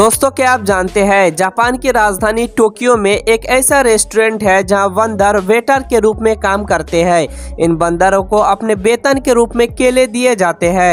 दोस्तों क्या आप जानते हैं जापान की राजधानी टोक्यो में एक ऐसा रेस्टोरेंट है जहां बंदर वेटर के रूप में काम करते हैं इन बंदरों को अपने वेतन के रूप में केले दिए जाते हैं